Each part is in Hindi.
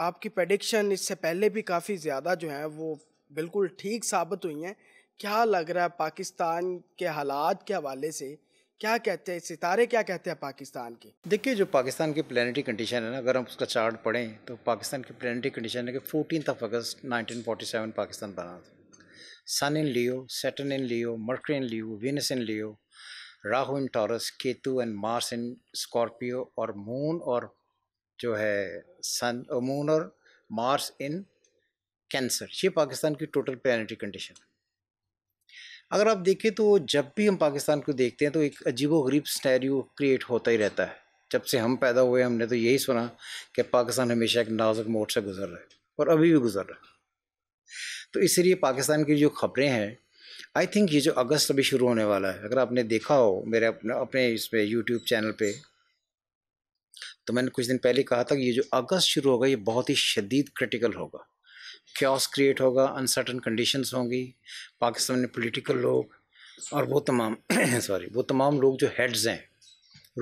आपकी प्रडिक्शन इससे पहले भी काफ़ी ज़्यादा जो है वो बिल्कुल ठीक साबित हुई हैं क्या लग रहा है पाकिस्तान के हालात के हवाले से क्या कहते हैं सितारे क्या कहते हैं पाकिस्तान के देखिए जो पाकिस्तान की प्लानटरी कंडीशन है ना अगर हम उसका चार्ट पढ़ें तो पाकिस्तान की प्लानटरी कंडीशन है कि fourteen of August nineteen Pakistan बना था sun in Leo Saturn in Leo Mercury in Leo Venus in Leo Rahu in Taurus Ketu and Mars in Scorpio और मून और जो है सन मून uh, और मार्स इन कैंसर ये पाकिस्तान की टोटल प्लानिटी कंडीशन है अगर आप देखें तो जब भी हम पाकिस्तान को देखते हैं तो एक अजीबो गरीब स्नैरियो क्रिएट होता ही रहता है जब से हम पैदा हुए हमने तो यही सुना कि पाकिस्तान हमेशा एक नाजुक मोड से गुजर रहा है और अभी भी गुजर रहा है तो इसलिए पाकिस्तान की जो खबरें हैं आई थिंक ये जो अगस्त अभी शुरू होने वाला है अगर आपने देखा हो मेरे अपने अपने इस पर यूट्यूब चैनल पर तो मैंने कुछ दिन पहले कहा था कि ये जो अगस्त शुरू होगा ये बहुत ही शदीद क्रिटिकल होगा क्योस क्रिएट होगा अनसर्टन कंडीशंस होंगी पाकिस्तान में पोलिटिकल लोग और वो तमाम सॉरी वो तमाम लोग जो हेड्स हैं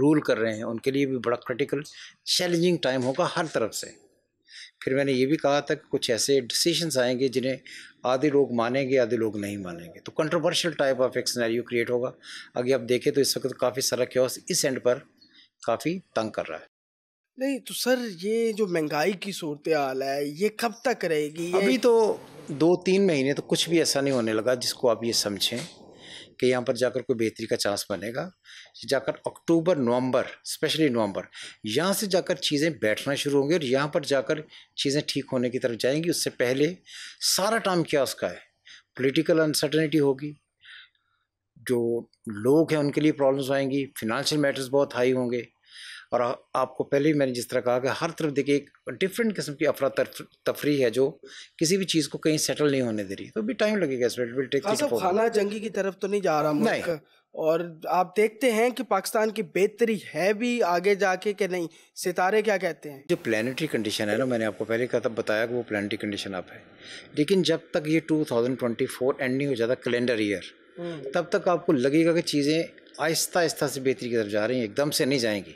रूल कर रहे हैं उनके लिए भी बड़ा क्रिटिकल चैलेंजिंग टाइम होगा हर तरफ से फिर मैंने ये भी कहा था कि कुछ ऐसे डिसीशंस आएंगे जिन्हें आधे लोग मानेंगे आधे लोग नहीं मानेंगे तो कंट्रोवर्शियल टाइप ऑफ एक सिनेरियो क्रिएट होगा अगर आप देखें तो इस वक्त काफ़ी सारा क्योस इस एंड पर काफ़ी तंग कर रहा है नहीं तो सर ये जो महंगाई की सूरत हाल है ये कब तक रहेगी अभी तो दो तीन महीने तो कुछ भी ऐसा नहीं होने लगा जिसको आप ये समझें कि यहाँ पर जाकर कोई बेहतरी का चांस बनेगा जाकर अक्टूबर नवंबर स्पेशली नवंबर यहाँ से जाकर चीज़ें बैठना शुरू होंगी और यहाँ पर जाकर चीज़ें ठीक होने की तरफ जाएंगी उससे पहले सारा टाइम क्या उसका है पॉलिटिकल अनसर्टनिटी होगी जो लोग हैं उनके लिए प्रॉब्लम्स आएंगी फिनंशियल मैटर्स बहुत हाई होंगे और आपको पहले भी मैंने जिस तरह कहा कि हर तरफ देखिए एक डिफरेंट किस्म की अफरा तफरी है जो किसी भी चीज़ को कहीं सेटल नहीं होने दे रही तो भी टाइम लगेगा इसमें विल टेक खाना जंगी की तरफ तो नहीं जा रहा नहीं और आप देखते हैं कि पाकिस्तान की बेहतरी है भी आगे जाके कि नहीं सितारे क्या कहते हैं जो प्लानटरी कंडीशन है ना मैंने आपको पहले कहा था बताया कि वो प्लानटरी कंडीशन आप है लेकिन जब तक ये फोर एंड नहीं हो जाता कैलेंडर ईयर हम्म। तब तक आपको लगेगा कि चीज़ें आहिस्ता आहिस्ता से बेहतरी की तरफ जा रही हैं एकदम से नहीं जाएंगी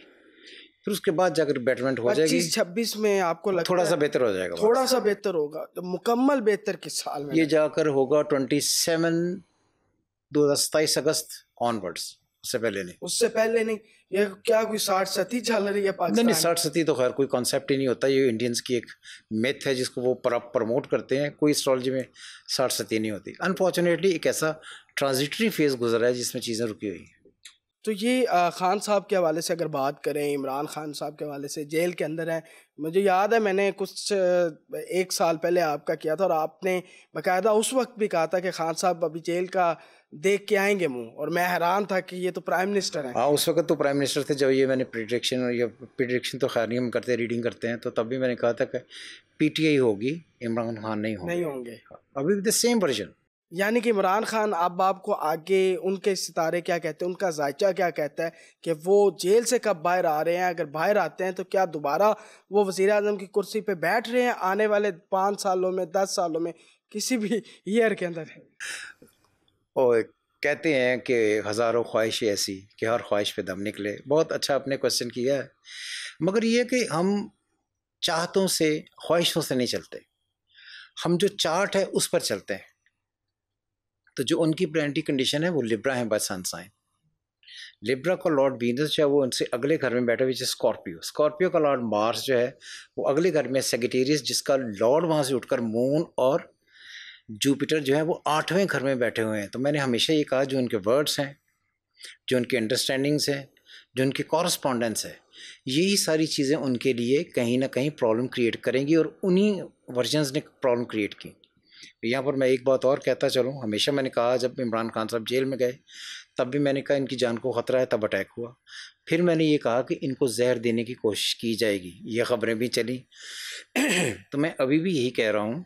फिर उसके बाद जाकर बैटमेंट हो जाएगी छब्बीस में आपको लगता थोड़ा सा बेहतर हो जाएगा थोड़ा सा बेहतर होगा तो मुकम्मल बेहतर किस साल में ये जाकर होगा ट्वेंटी सेवन दो हज़ार सताईस अगस्त ऑनवर्ड्स उससे पहले नहीं उससे पहले नहीं ये क्या कोई साठ सती चल रही है पाकिस्तान नहीं साठ सती तो खैर कोई कॉन्सेप्ट ही नहीं होता ये इंडियंस की एक मेथ है जिसको वो प्रमोट करते हैं कोई एस्ट्रोलॉजी में साठ सती नहीं होती अनफॉर्चुनेटली एक ऐसा ट्रांजिटरी फेज गुजरा है जिसमें चीज़ें रुकी हुई हैं तो ये ख़ान साहब के हवाले से अगर बात करें इमरान खान साहब के हवाले से जेल के अंदर हैं मुझे याद है मैंने कुछ एक साल पहले आपका किया था और आपने बकायदा उस वक्त भी कहा था कि खान साहब अभी जेल का देख के आएंगे मुंह और मैं हैरान था कि ये तो प्राइम मिनिस्टर हैं हाँ उस वक्त तो प्राइम मिनिस्टर थे जब ये मैंने प्रिडिक्शन और ये प्रिडिक्शन तो खैर नहीं हम करते रीडिंग करते हैं तो तब भी मैंने कहा था कि आई होगी इमरान खान नहीं होंगे नहीं होंगे हाँ, अभी द सेम वर्जन यानी कि इमरान खान अब आपको आगे उनके सितारे क्या कहते हैं उनका जायचा क्या कहता है कि वो जेल से कब बाहर आ रहे हैं अगर बाहर आते हैं तो क्या दोबारा वो वज़ी अजम की कुर्सी पर बैठ रहे हैं आने वाले पाँच सालों में दस सालों में किसी भी ईयर के अंदर और कहते हैं कि हज़ारों ख्वाहिशें ऐसी कि हर ख्वाहिश पर दम निकले बहुत अच्छा आपने क्वेश्चन किया है मगर ये कि हम चाहतों से ख्वाहिशों से नहीं चलते हम जो चार्ट है उस पर चलते हैं तो जो उनकी प्लानिटरी कंडीशन है वो लिब्रा है बाय सनसाइन लिब्रा का लॉर्ड वीनस जो है वो उनसे अगले घर में बैठा हुआ स्कॉर्पियो स्कॉर्पियो का लॉर्ड मार्स जो है वो अगले घर में सेगेटेरियस जिसका लॉर्ड वहाँ से उठकर मून और जुपिटर जो है वो आठवें घर में बैठे हुए हैं तो मैंने हमेशा ये कहा जो उनके वर्ड्स हैं जो उनकी अंडरस्टैंडिंग्स हैं जो उनकी कॉरस्पॉन्डेंस है यही सारी चीज़ें उनके लिए कहीं ना कहीं प्रॉब्लम क्रिएट करेंगी और उन्हीं वर्जन्स ने प्रॉब्लम क्रिएट की यहाँ पर मैं एक बात और कहता चलूँ हमेशा मैंने कहा जब इमरान खान साहब जेल में गए तब भी मैंने कहा इनकी जान को ख़तरा है तब अटैक हुआ फिर मैंने ये कहा कि इनको जहर देने की कोशिश की जाएगी ये ख़बरें भी चली तो मैं अभी भी यही कह रहा हूँ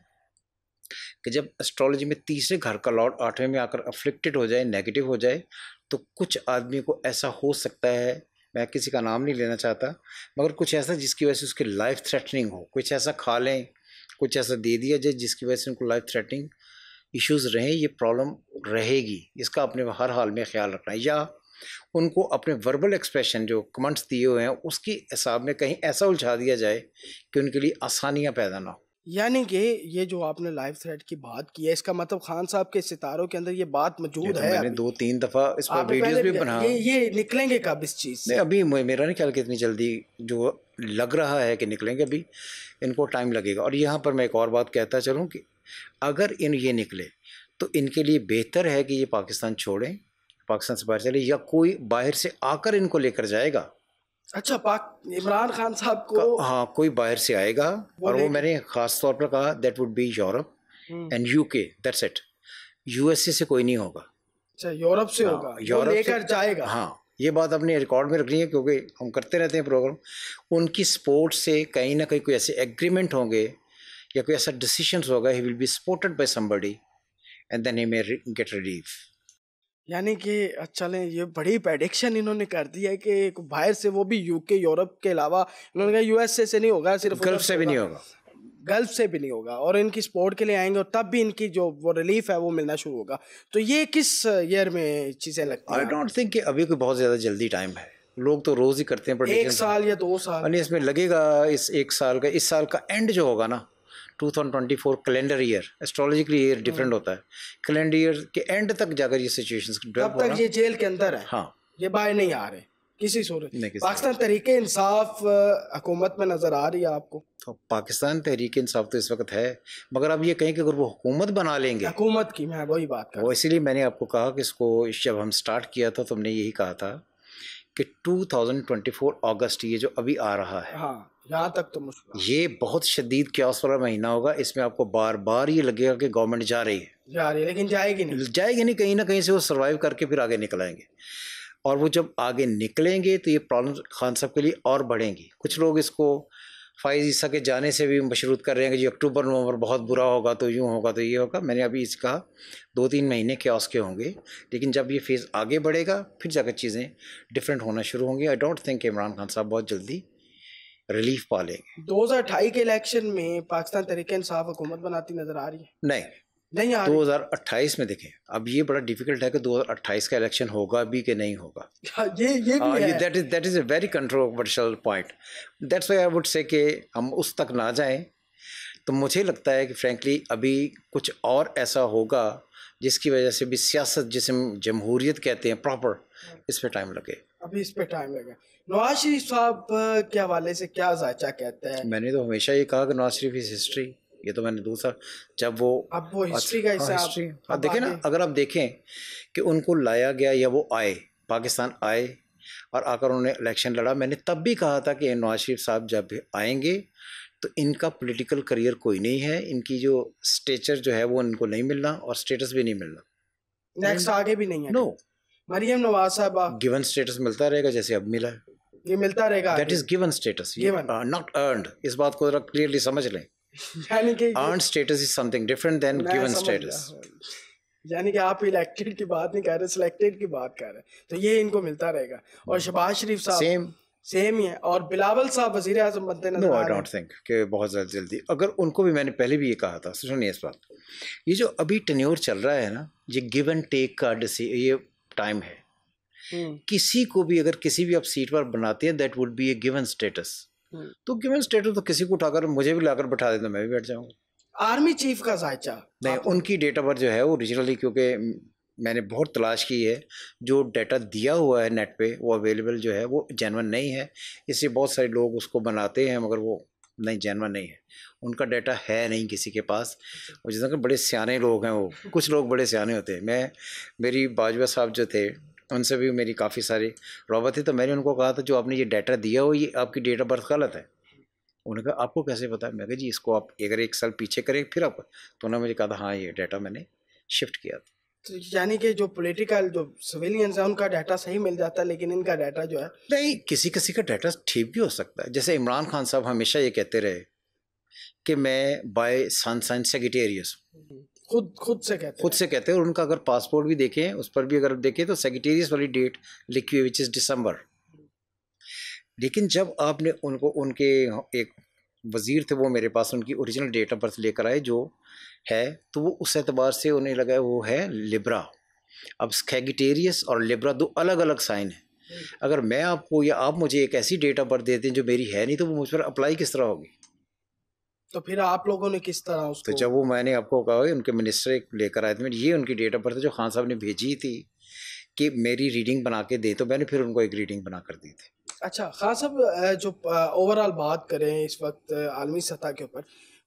कि जब एस्ट्रोलॉजी में तीसरे घर का लॉर्ड आठवें में आकर अफ्लिक्टेड हो जाए नेगेटिव हो जाए तो कुछ आदमी को ऐसा हो सकता है मैं किसी का नाम नहीं लेना चाहता मगर कुछ ऐसा जिसकी वजह से उसकी लाइफ थ्रेटनिंग हो कुछ ऐसा खा लें कुछ ऐसा दे दिया जाए जिसकी वजह से उनको लाइफ थ्रेटनिंग इश्यूज़ रहें ये प्रॉब्लम रहेगी इसका अपने हर हाल में ख्याल रखना है या उनको अपने वर्बल एक्सप्रेशन जो कमेंट्स दिए हुए हैं उसकी हिसाब में कहीं ऐसा उलझा दिया जाए कि उनके लिए आसानियाँ पैदा ना हो यानी कि ये जो आपने लाइव थ्रेट की बात की है इसका मतलब खान साहब के सितारों के अंदर ये बात मौजूद तो है मैंने दो तीन दफा इस पर वीडियोस भी बना ये, ये निकलेंगे कब इस चीज नहीं अभी मेरा नहीं ख्याल कि इतनी जल्दी जो लग रहा है कि निकलेंगे अभी इनको टाइम लगेगा और यहाँ पर मैं एक और बात कहता चलूँ कि अगर इन ये निकले तो इनके लिए बेहतर है कि ये पाकिस्तान छोड़ें पाकिस्तान से बाहर चले या कोई बाहर से आकर इनको लेकर जाएगा अच्छा पाक इमरान खान साहब को हाँ कोई बाहर से आएगा वो और वो मैंने खास तौर पर कहा that would be Europe and UK that's it USA से कोई नहीं होगा अच्छा यूरोप से हाँ, होगा यूरोप लेकर जाएगा हाँ ये बात अपने रिकॉर्ड में रखनी है क्योंकि हम करते रहते हैं प्रोग्राम उनकी स्पोर्ट से कहीं ना कहीं कोई ऐसे एग्रीमेंट होंगे या कोई ऐसा डिसीशन होगा he will be supported by somebody and then he may get relief यानी कि अच्छा लें ये बड़ी प्रेडिक्शन इन्होंने कर दी है कि बाहर से वो भी यूके यूरोप के अलावा इन्होंने कहा यूएसए से नहीं होगा सिर्फ गल्फ से भी नहीं होगा गल्फ से भी नहीं होगा और इनकी स्पोर्ट के लिए आएंगे और तब भी इनकी जो वो रिलीफ है वो मिलना शुरू होगा तो ये किस ईयर में चीज़ें लगती आई डोंट थिंक कि अभी कोई बहुत ज़्यादा जल्दी टाइम है लोग तो रोज़ ही करते हैं एक साल या दो साल यानी इसमें लगेगा इस एक साल का इस साल का एंड जो होगा ना 2024 calendar year astrologically year different होता है कैलेंडर ईयर के एंड तक जाकर ये सिचुएशन तब तक ये जेल के अंदर है हाँ ये बाहर नहीं आ रहे किसी सूरत पाकिस्तान तरीके इंसाफ हुकूमत में नज़र आ रही है आपको तो पाकिस्तान तहरीक इंसाफ तो इस वक्त है मगर अब ये कहें कि अगर वो हुकूमत बना लेंगे हुकूमत की मैं वही बात कर वो इसीलिए मैंने आपको कहा कि इसको जब हम स्टार्ट किया था तो हमने यही कहा था कि 2024 अगस्त ये जो अभी आ रहा है हाँ यहाँ तक तो मुश्किल ये बहुत शदीद क्यास वाला महीना होगा इसमें आपको बार बार ये लगेगा कि गवर्नमेंट जा रही है जा रही है लेकिन जाएगी नहीं जाएगी नहीं कहीं ना कहीं से वो सर्वाइव करके फिर आगे निकल आएंगे और वो जब आगे निकलेंगे तो ये प्रॉब्लम खान साहब के लिए और बढ़ेंगी कुछ लोग इसको फाइज ईसा के जाने से भी मशरूत कर रहे हैं कि जी अक्टूबर नवंबर बहुत बुरा होगा तो यूँ होगा तो ये होगा मैंने अभी इसका दो तीन महीने के के होंगे लेकिन जब ये फेज़ आगे बढ़ेगा फिर जाकर चीज़ें डिफरेंट होना शुरू होंगी I don't think Imran Khan साहब बहुत जल्दी रिलीफ पा लेंगे दो हजार अठाई के इलेक्शन में पाकिस्तान तरीके इंसाफ हुकूमत बनाती नजर आ रही है नहीं नहीं दो हजार अट्ठाईस में देखें अब ये बड़ा डिफिकल्ट है कि दो हजार अट्ठाईस का इलेक्शन होगा भी कि नहीं होगा हाँ, ये ये भी हाँ, है that is very controversial point that's why I would say कि हम उस तक ना जाएं तो मुझे लगता है कि फ्रेंकली अभी कुछ और ऐसा होगा जिसकी वजह से भी सियासत जिसे जमहूरियत कहते हैं प्रॉपर इस पर टाइम लगे अभी इस पर टाइम लगे नवाज शरीफ साहब के हवाले से क्या जायचा कहते हैं मैंने तो हमेशा ये कहा कि नवाज शरीफ इज हिस्ट्री ये तो मैंने दूसरा जब वो अब वो हिस्ट्री का हिस्सा अच्छा, हिस्ट्री हाँ, अब देखें ना अगर आप देखें कि उनको लाया गया या वो आए पाकिस्तान आए और आकर उन्होंने इलेक्शन लड़ा मैंने तब भी कहा था कि नवाज शरीफ साहब जब आएंगे तो इनका पॉलिटिकल करियर कोई नहीं है इनकी जो स्टेचर जो है वो इनको नहीं मिलना और स्टेटस भी नहीं मिलना नेक्स्ट आगे भी नहीं है नो मरियम नवाज साहब गिवन स्टेटस मिलता रहेगा जैसे अब मिला है ये मिलता रहेगा that is given status not earned इस बात को जरा क्लियरली समझ लें यानी कि earn status is something different then given status यानी कि आप इलेक्टेड की बात नहीं कह रहे सिलेक्टेड की बात कर रहे तो ये इनको मिलता रहेगा और शबाज शरीफ साहब सेम सेम ही है और बिलावल साहब वजीर आजम बनते नजर आई डोंट थिंक कि बहुत ज़्यादा जल्दी अगर उनको भी मैंने पहले भी ये कहा था सुनिए इस बात ये जो अभी टेन्योर चल रहा है ना ये गिव एंड टेक का ये टाइम है हम्म। किसी को भी अगर किसी भी आप सीट पर बनाते हैं that would be a given status तो गिवन स्टेटस तो किसी को उठाकर मुझे भी लाकर बैठा देते मैं भी बैठ जाऊंगा आर्मी चीफ का साइचा नहीं उनकी डेटा पर जो है रिजनली क्योंकि मैंने बहुत तलाश की है जो डाटा दिया हुआ है नेट पे वो अवेलेबल जो है वो जैनवन नहीं है इसलिए बहुत सारे लोग उसको बनाते हैं मगर वो नहीं जैनवन नहीं है उनका डाटा है नहीं किसी के पास और जिस बड़े सियाने लोग हैं वो कुछ लोग बड़े सियाने होते हैं मैं मेरी बाजवा साहब जो थे उनसे भी मेरी काफ़ी सारी रौबत थी तो मैंने उनको कहा था जो आपने ये डाटा दिया हो ये आपकी डेट ऑफ बर्थ गलत है उन्होंने कहा आपको कैसे पता मैं कहा जी इसको आप अगर एक साल पीछे करें फिर आप तो उन्होंने मुझे कहा था हाँ ये डाटा मैंने शिफ्ट किया था तो यानी कि जो पॉलिटिकल जो सिविलियंस है उनका डाटा सही मिल जाता है लेकिन इनका डाटा जो है नहीं किसी किसी का डाटा ठीक भी हो सकता है जैसे इमरान खान साहब हमेशा ये कहते रहे कि मैं बाय सन सेगिटेरियस हूँ हम्म। खुद खुद से कहते खुद से कहते हैं और उनका अगर पासपोर्ट भी देखें उस पर भी अगर देखें तो सेक्रेटेरियस वाली डेट लिखी हुई विच इज़ दिसंबर लेकिन जब आपने उनको उनके एक वज़ीर थे वो मेरे पास उनकी ओरिजिनल डेट ऑफ बर्थ लेकर आए जो है तो वो उस एतबार से उन्हें लगा वो है लिब्रा अब स्कैगिटेरियस और लिब्रा दो अलग अलग साइन है अगर मैं आपको या आप मुझे एक ऐसी डेट ऑफ बर्थ देते हैं जो मेरी है नहीं तो वो मुझ पर अप्लाई किस तरह होगी तो फिर आप लोगों ने किस तरह तो उसको तो जब वो मैंने आपको कहा उनके मिनिस्टर लेकर आए थे ये उनकी डेट ऑफ बर्थ जो खान साहब ने भेजी थी कि मेरी रीडिंग बना के दे तो मैंने फिर उनको एक रीडिंग बना कर दी थी अच्छा खान साहब जो ओवरऑल बात करें इस वक्त आलमी सतह के ऊपर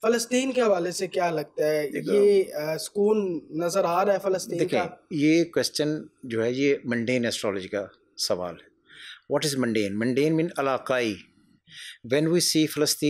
फलस्तीन के हवाले से क्या लगता है ये सुकून नज़र आ रहा है फलस्तीन का ये क्वेश्चन जो है ये मंडेन एस्ट्रोलॉजी का सवाल है what is mundane mundane mean अलाकाई वेन वी सी फलस्तीन